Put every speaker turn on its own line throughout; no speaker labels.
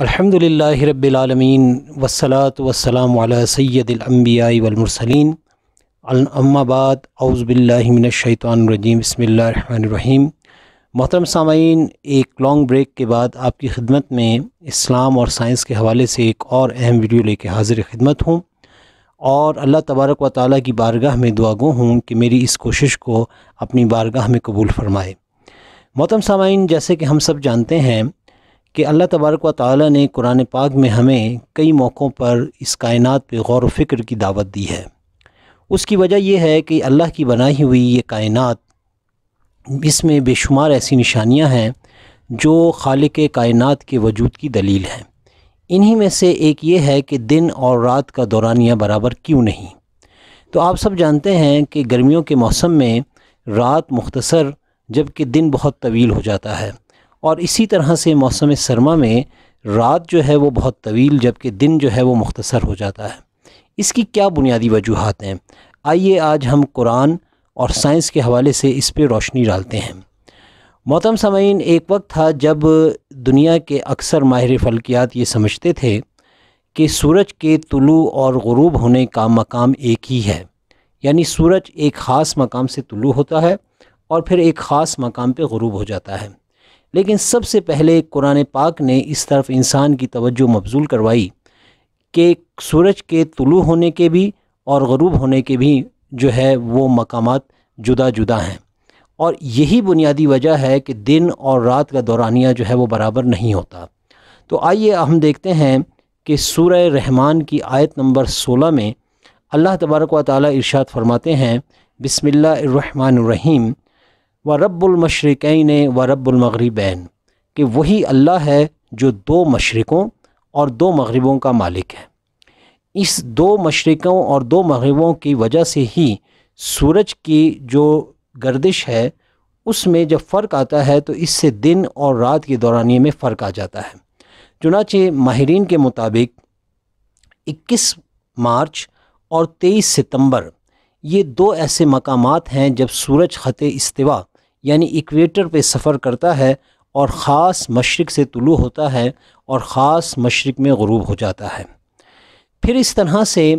الحمد للہ رب العالمین والصلاة والسلام علی سید الانبیاء والمرسلین اما بعد اعوذ باللہ من الشیطان الرجیم بسم اللہ الرحمن الرحیم محترم سامعین ایک لانگ بریک کے بعد آپ کی خدمت میں اسلام اور سائنس کے حوالے سے ایک اور اہم ویڈیو لے کے حاضر خدمت ہوں اور اللہ تبارک و تعالیٰ کی بارگاہ میں دعا گو ہوں کہ میری اس کوشش کو اپنی بارگاہ میں قبول فرمائے محترم سامعین جیسے کہ ہم سب جانتے ہیں کہ اللہ تبارک و تعالیٰ نے قرآن پاک میں ہمیں کئی موقعوں پر اس کائنات پہ غور و فکر کی دعوت دی ہے اس کی وجہ یہ ہے کہ اللہ کی بنائی ہوئی یہ کائنات اس میں بے شمار ایسی نشانیاں ہیں جو خالق کائنات کے وجود کی دلیل ہیں انہی میں سے ایک یہ ہے کہ دن اور رات کا دورانیہ برابر کیوں نہیں تو آپ سب جانتے ہیں کہ گرمیوں کے موسم میں رات مختصر جبکہ دن بہت طویل ہو جاتا ہے اور اسی طرح سے موسم سرما میں رات جو ہے وہ بہت طویل جبکہ دن جو ہے وہ مختصر ہو جاتا ہے اس کی کیا بنیادی وجوہات ہیں آئیے آج ہم قرآن اور سائنس کے حوالے سے اس پہ روشنی ڈالتے ہیں موتم سمعین ایک وقت تھا جب دنیا کے اکثر ماہر فلکیات یہ سمجھتے تھے کہ سورج کے طلوع اور غروب ہونے کا مقام ایک ہی ہے یعنی سورج ایک خاص مقام سے طلوع ہوتا ہے اور پھر ایک خاص مقام پہ غروب ہو جاتا ہے لیکن سب سے پہلے قرآن پاک نے اس طرف انسان کی توجہ مبزول کروائی کہ سورج کے طلوع ہونے کے بھی اور غروب ہونے کے بھی جو ہے وہ مقامات جدا جدا ہیں اور یہی بنیادی وجہ ہے کہ دن اور رات کا دورانیہ جو ہے وہ برابر نہیں ہوتا تو آئیے ہم دیکھتے ہیں کہ سورہ رحمان کی آیت نمبر سولہ میں اللہ تبارک و تعالیٰ ارشاد فرماتے ہیں بسم اللہ الرحمن الرحیم و رب المشرقین و رب المغربین کہ وہی اللہ ہے جو دو مشرقوں اور دو مغربوں کا مالک ہے اس دو مشرقوں اور دو مغربوں کی وجہ سے ہی سورج کی جو گردش ہے اس میں جب فرق آتا ہے تو اس سے دن اور رات کے دورانیے میں فرق آ جاتا ہے چنانچہ ماہرین کے مطابق اکیس مارچ اور تیئیس ستمبر یہ دو ایسے مقامات ہیں جب سورج خط استوا یعنی ایکویٹر پہ سفر کرتا ہے اور خاص مشرق سے طلوع ہوتا ہے اور خاص مشرق میں غروب ہو جاتا ہے پھر اس طرح سے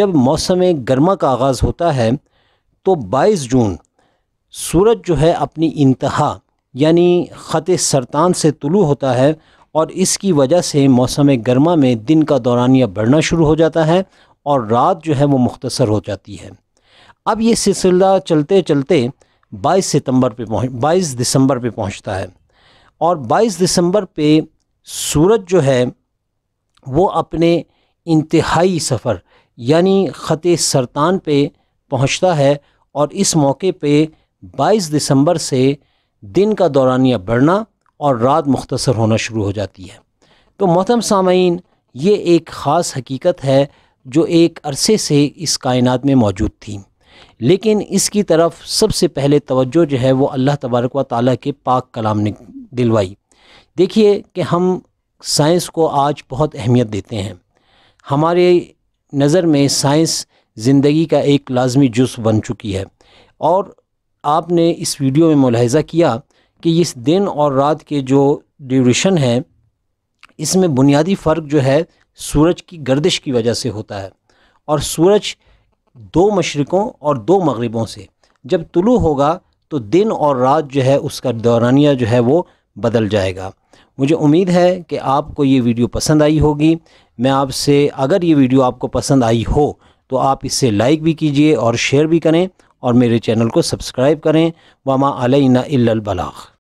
جب موسم گرما کا آغاز ہوتا ہے تو بائیس جون سورج جو ہے اپنی انتہا یعنی خط سرطان سے طلوع ہوتا ہے اور اس کی وجہ سے موسم گرما میں دن کا دورانیہ بڑھنا شروع ہو جاتا ہے اور رات جو ہے وہ مختصر ہو جاتی ہے اب یہ سلسلہ چلتے چلتے بائیس ستمبر پہ پہنچ بائیس دسمبر پہ پہنچتا ہے اور بائیس دسمبر پہ سورج جو ہے وہ اپنے انتہائی سفر یعنی خط سرطان پہ پہنچتا ہے اور اس موقع پہ بائیس دسمبر سے دن کا دورانیہ بڑھنا اور رات مختصر ہونا شروع ہو جاتی ہے تو محتم سامعین یہ ایک خاص حقیقت ہے جو ایک عرصے سے اس کائنات میں موجود تھیں لیکن اس کی طرف سب سے پہلے توجہ جو ہے وہ اللہ تبارک و تعالیٰ کے پاک کلام نے دلوائی دیکھیے کہ ہم سائنس کو آج بہت اہمیت دیتے ہیں ہمارے نظر میں سائنس زندگی کا ایک لازمی جز بن چکی ہے اور آپ نے اس ویڈیو میں ملاحظہ کیا کہ اس دن اور رات کے جو ڈیوریشن ہے اس میں بنیادی فرق جو ہے سورج کی گردش کی وجہ سے ہوتا ہے اور سورج دو مشرقوں اور دو مغربوں سے جب طلوع ہوگا تو دن اور رات جو ہے اس کا دورانیہ جو ہے وہ بدل جائے گا مجھے امید ہے کہ آپ کو یہ ویڈیو پسند آئی ہوگی میں آپ سے اگر یہ ویڈیو آپ کو پسند آئی ہو تو آپ اس سے لائک بھی کیجئے اور شیئر بھی کریں اور میرے چینل کو سبسکرائب کریں واما علین البلاغ